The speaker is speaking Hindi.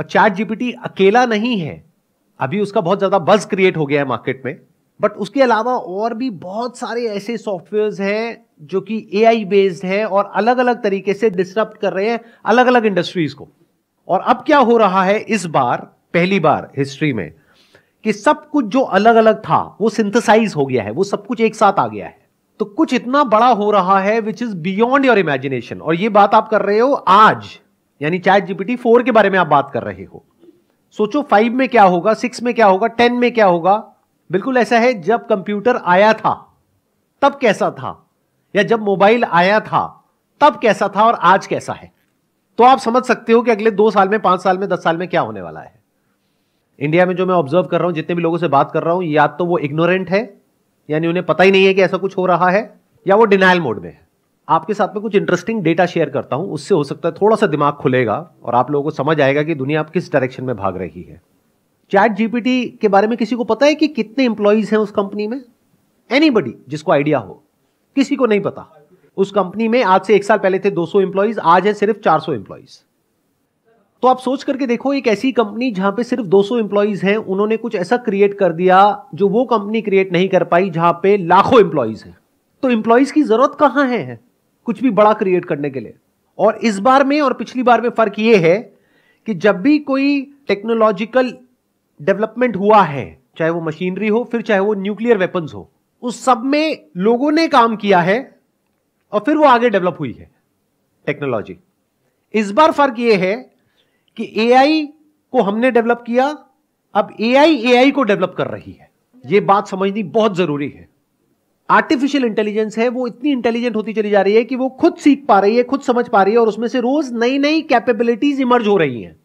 और चैट जीपीटी अकेला नहीं है अभी उसका बहुत ज्यादा बज क्रिएट हो गया है मार्केट में बट उसके अलावा और भी बहुत सारे ऐसे सॉफ्टवेयर हैं जो कि ए बेस्ड हैं और अलग अलग तरीके से डिस्टर्ब कर रहे हैं अलग अलग इंडस्ट्रीज को और अब क्या हो रहा है इस बार पहली बार हिस्ट्री में कि सब कुछ जो अलग अलग था वो सिंथेसाइज हो गया है वो सब कुछ एक साथ आ गया है तो कुछ इतना बड़ा हो रहा है which is beyond your imagination और ये बात आप कर रहे हो आज यानी चैट जीपीटी फोर के बारे में आप बात कर रहे हो सोचो फाइव में क्या होगा सिक्स में क्या होगा टेन में क्या होगा बिल्कुल ऐसा है जब कंप्यूटर आया था तब कैसा था या जब मोबाइल आया था तब कैसा था और आज कैसा है तो आप समझ सकते हो कि अगले दो साल में पांच साल में दस साल में क्या होने वाला है इंडिया में जो मैं ऑब्जर्व कर रहा हूं जितने भी लोगों से बात कर रहा हूं या तो वो इग्नोरेंट है यानी उन्हें पता ही नहीं है कि ऐसा कुछ हो रहा है या वो डिनाइल मोड में है आपके साथ में कुछ इंटरेस्टिंग डेटा शेयर करता हूं उससे हो सकता है थोड़ा सा दिमाग खुलेगा और आप लोगों को समझ आएगा कि दुनिया आप किस डायरेक्शन में भाग रही है चैट जीपीटी के बारे में किसी को पता है कि कितने इंप्लॉयज हैं उस कंपनी में एनी जिसको आइडिया हो किसी को नहीं पता उस कंपनी में आज से एक साल पहले थे 200 एम्प्लॉयज आज है सिर्फ 400 इंप्लॉयज तो आप सोच करके देखो एक ऐसी कंपनी जहां पे सिर्फ 200 एम्प्लॉयज हैं उन्होंने कुछ ऐसा क्रिएट कर दिया जो वो कंपनी क्रिएट नहीं कर पाई जहां पे लाखों इंप्लॉयज हैं तो इंप्लॉयज की जरूरत कहां है कुछ भी बड़ा क्रिएट करने के लिए और इस बार में और पिछली बार में फर्क यह है कि जब भी कोई टेक्नोलॉजिकल डेवलपमेंट हुआ है चाहे वो मशीनरी हो फिर चाहे वो न्यूक्लियर वेपन्स हो उस सब में लोगों ने काम किया है और फिर वो आगे डेवलप हुई है टेक्नोलॉजी इस बार फर्क यह है कि एआई को हमने डेवलप किया अब एआई एआई को डेवलप कर रही है यह बात समझनी बहुत जरूरी है आर्टिफिशियल इंटेलिजेंस है वो इतनी इंटेलिजेंट होती चली जा रही है कि वो खुद सीख पा रही है खुद समझ पा रही है और उसमें से रोज नई नई कैपेबिलिटीज इमर्ज हो रही हैं